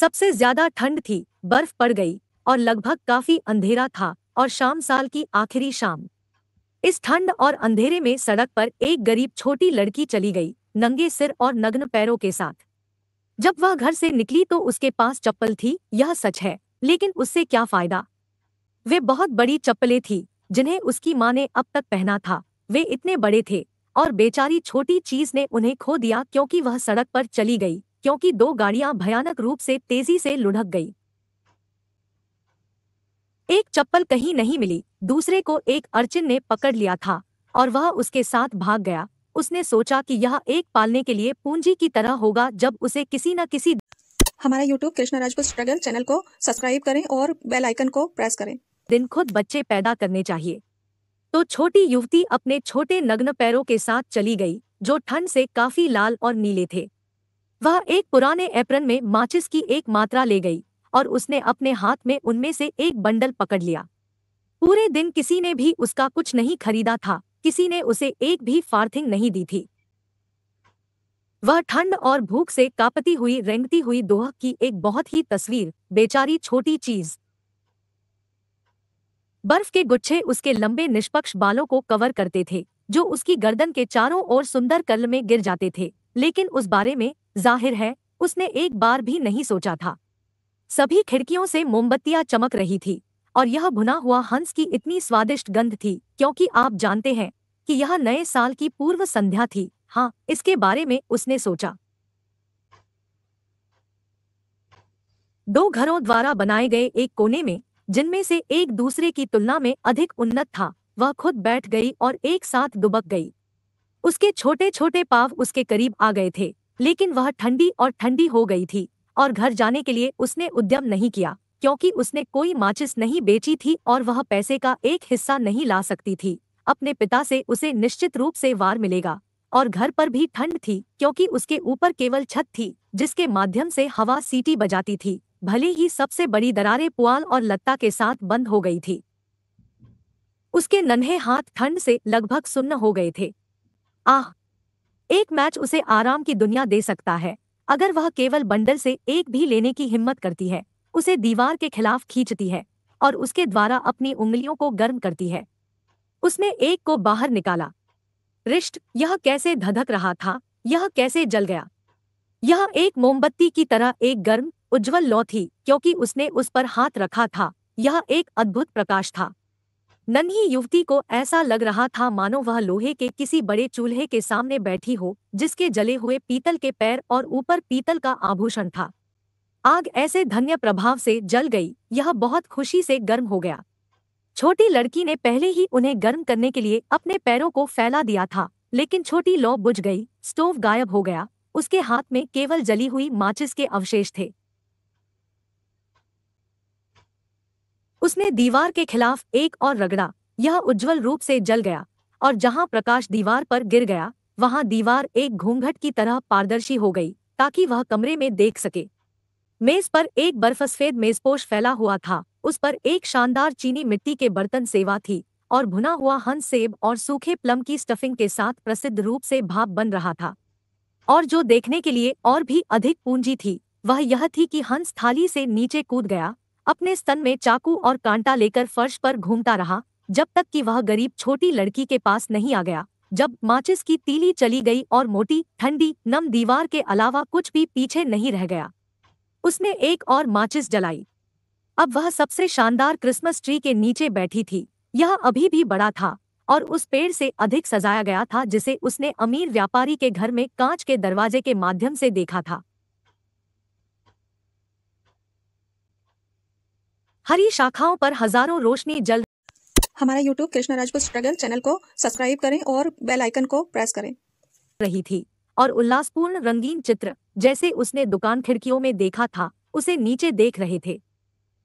सबसे ज्यादा ठंड थी बर्फ पड़ गई और लगभग काफी अंधेरा था और शाम साल की आखिरी शाम इस ठंड और अंधेरे में सड़क पर एक गरीब छोटी लड़की चली गई नंगे सिर और नग्न पैरों के साथ जब वह घर से निकली तो उसके पास चप्पल थी यह सच है लेकिन उससे क्या फायदा वे बहुत बड़ी चप्पलें थी जिन्हें उसकी माँ ने अब तक पहना था वे इतने बड़े थे और बेचारी छोटी चीज ने उन्हें खो दिया क्योंकि वह सड़क पर चली गई क्योंकि दो गाड़ियां भयानक रूप से तेजी से लुढ़क गई एक चप्पल कहीं नहीं मिली दूसरे को एक अर्चिन ने पकड़ लिया था और वह उसके साथ भाग गया उसने सोचा कि यह एक पालने के लिए पूंजी की तरह होगा जब उसे किसी न किसी हमारा YouTube Krishna Rajput struggle channel को सब्सक्राइब करें और बेल आइकन को प्रेस करें दिन खुद बच्चे पैदा करने चाहिए तो छोटी युवती अपने छोटे नग्न पैरों के साथ चली गई जो ठंड से काफी लाल और नीले थे वह एक पुराने एप्रन में माचिस की एक मात्रा ले गई और उसने अपने हाथ में उनमें से एक बंडल पकड़ लिया पूरे दिन किसी ने भी उसका कुछ नहीं खरीदा था किसी ने उसे एक भी फार्थिंग नहीं दी थी वह ठंड और भूख से कापती हुई रेंगती हुई दोह की एक बहुत ही तस्वीर बेचारी छोटी चीज बर्फ के गुच्छे उसके लंबे निष्पक्ष बालों को कवर करते थे जो उसकी गर्दन के चारों ओर सुंदर कल में गिर जाते थे लेकिन उस बारे में जाहिर है उसने एक बार भी नहीं सोचा था सभी खिड़कियों से मोमबत्तियां चमक रही थी और यह भुना हुआ हंस की इतनी स्वादिष्ट गंध थी क्योंकि आप जानते हैं कि यह नए साल की पूर्व संध्या थी हाँ इसके बारे में उसने सोचा दो घरों द्वारा बनाए गए एक कोने में जिनमें से एक दूसरे की तुलना में अधिक उन्नत था वह खुद बैठ गई और एक साथ दुबक गई उसके छोटे छोटे पाव उसके करीब आ गए थे लेकिन वह ठंडी और ठंडी हो गई थी और घर जाने के लिए उसने उद्यम नहीं किया क्योंकि उसने कोई माचिस नहीं बेची थी और वह पैसे का एक हिस्सा नहीं ला सकती थी अपने पिता से उसे निश्चित रूप से वार मिलेगा और घर पर भी ठंड थी क्योंकि उसके ऊपर केवल छत थी जिसके माध्यम से हवा सीटी बजाती थी भले ही सबसे बड़ी दरारें पुआल और लत्ता के साथ बंद हो गई थी उसके नन्हे हाथ ठंड से लगभग सुन्न हो गए थे आह एक मैच उसे आराम की दुनिया दे सकता है अगर वह केवल बंडल से एक भी लेने की हिम्मत करती है उसे दीवार के खिलाफ खींचती है और उसके द्वारा अपनी उंगलियों को गर्म करती है उसने एक को बाहर निकाला रिश्त यह कैसे धधक रहा था यह कैसे जल गया यह एक मोमबत्ती की तरह एक गर्म उज्जवल लौ थी क्योंकि उसने उस पर हाथ रखा था यह एक अद्भुत प्रकाश था नन्ही युवती को ऐसा लग रहा था मानो वह लोहे के किसी बड़े चूल्हे के सामने बैठी हो जिसके जले हुए पीतल के पैर और ऊपर पीतल का आभूषण था आग ऐसे धन्य प्रभाव से जल गई यह बहुत खुशी से गर्म हो गया छोटी लड़की ने पहले ही उन्हें गर्म करने के लिए अपने पैरों को फैला दिया था लेकिन छोटी लौ बुझ गई स्टोव गायब हो गया उसके हाथ में केवल जली हुई माचिस के अवशेष थे उसने दीवार के खिलाफ एक और रगड़ा यह उज्जवल रूप से जल गया और जहां प्रकाश दीवार पर गिर गया वहां दीवार एक घूंघट की तरह पारदर्शी हो गई ताकि वह कमरे में देख सके मेज पर एक बर्फसफेद मेजपोश फैला हुआ था उस पर एक शानदार चीनी मिट्टी के बर्तन सेवा थी और भुना हुआ हंस सेब और सूखे प्लम की स्टफिंग के साथ प्रसिद्ध रूप से भाप बन रहा था और जो देखने के लिए और भी अधिक पूंजी थी वह यह थी कि हंस थाली से नीचे कूद गया अपने स्तन में चाकू और कांटा लेकर फर्श पर घूमता रहा जब तक कि वह गरीब छोटी लड़की के पास नहीं आ गया जब माचिस की तीली चली गई और मोटी ठंडी नम दीवार के अलावा कुछ भी पीछे नहीं रह गया उसने एक और माचिस जलाई अब वह सबसे शानदार क्रिसमस ट्री के नीचे बैठी थी यह अभी भी बड़ा था और उस पेड़ से अधिक सजाया गया था जिसे उसने अमीर व्यापारी के घर में कांच के दरवाजे के माध्यम से देखा था हरी शाखाओं पर हजारों रोशनी जल हमारा YouTube Krishna Rajput struggle channel को सब्सक्राइब करें और बेल आइकन को प्रेस करें रही थी और उल्लासपूर्ण रंगीन चित्र जैसे उसने दुकान खिड़कियों में देखा था उसे नीचे देख रहे थे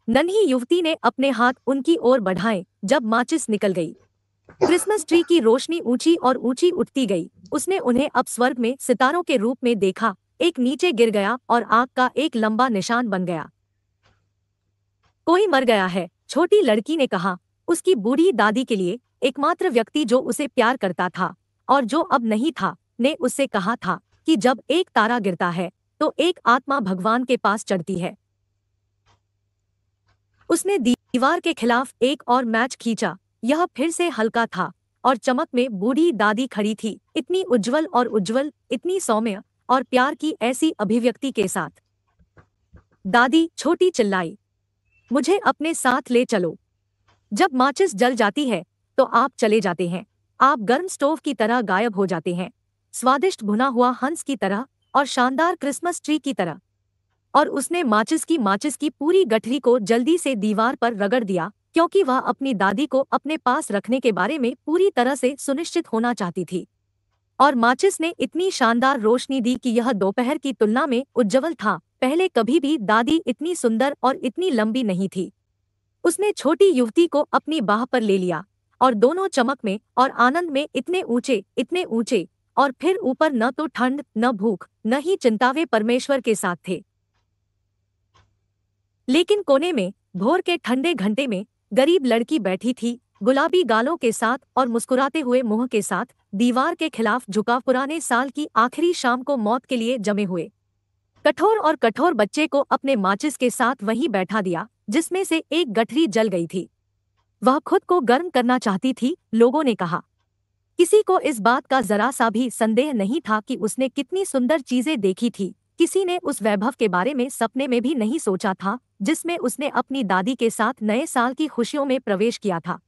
नन्ही युवती ने अपने हाथ उनकी ओर बढ़ाए जब माचिस निकल गई क्रिसमस ट्री की रोशनी ऊंची और ऊंची उठती गई उसने उन्हें अब स्वर्ग में सितारों के रूप में देखा एक नीचे गिर गया और आग का एक लंबा निशान बन गया कोई मर गया है छोटी लड़की ने कहा उसकी बूढ़ी दादी के लिए एकमात्र व्यक्ति जो उसे प्यार करता था और जो अब नहीं था ने उससे कहा था कि जब एक तारा गिरता है तो एक आत्मा भगवान के पास चढ़ती है उसने दीवार के खिलाफ एक और मैच खींचा यह फिर से हल्का था और चमक में बूढ़ी दादी खड़ी थी इतनी उज्जवल और उज्जवल इतनी सौम्य और प्यार की ऐसी अभिव्यक्ति के साथ दादी छोटी चिल्लाई मुझे अपने साथ ले चलो जब माचिस जल जाती है तो आप चले जाते हैं आप गर्म स्टोव की तरह गायब हो जाते हैं स्वादिष्ट भुना हुआ हंस की तरह और शानदार क्रिसमस ट्री की तरह और उसने माचिस की माचिस की पूरी गठरी को जल्दी से दीवार पर रगड़ दिया क्योंकि वह अपनी दादी को अपने पास रखने के बारे में पूरी तरह से सुनिश्चित होना चाहती थी और माचिस ने इतनी शानदार रोशनी दी कि यह दोपहर की तुलना में उज्जवल था पहले कभी भी दादी इतनी सुंदर और इतनी लंबी नहीं थी उसने छोटी युवती को अपनी बाह पर ले लिया और दोनों चमक में और आनंद में इतने ऊंचे इतने ऊंचे और फिर ऊपर न तो ठंड न भूख न ही चिंतावे परमेश्वर के साथ थे लेकिन कोने में भोर के ठंडे घंटे में गरीब लड़की बैठी थी गुलाबी गालों के साथ और मुस्कुराते हुए मुंह के साथ दीवार के खिलाफ झुका पुराने साल की आखिरी शाम को मौत के लिए जमे हुए कठोर और कठोर बच्चे को अपने माचिस के साथ वहीं बैठा दिया जिसमें से एक गठरी जल गई थी वह खुद को गर्म करना चाहती थी लोगों ने कहा किसी को इस बात का जरा सा भी संदेह नहीं था कि उसने कितनी सुंदर चीजें देखी थी किसी ने उस वैभव के बारे में सपने में भी नहीं सोचा था जिसमें उसने अपनी दादी के साथ नए साल की खुशियों में प्रवेश किया था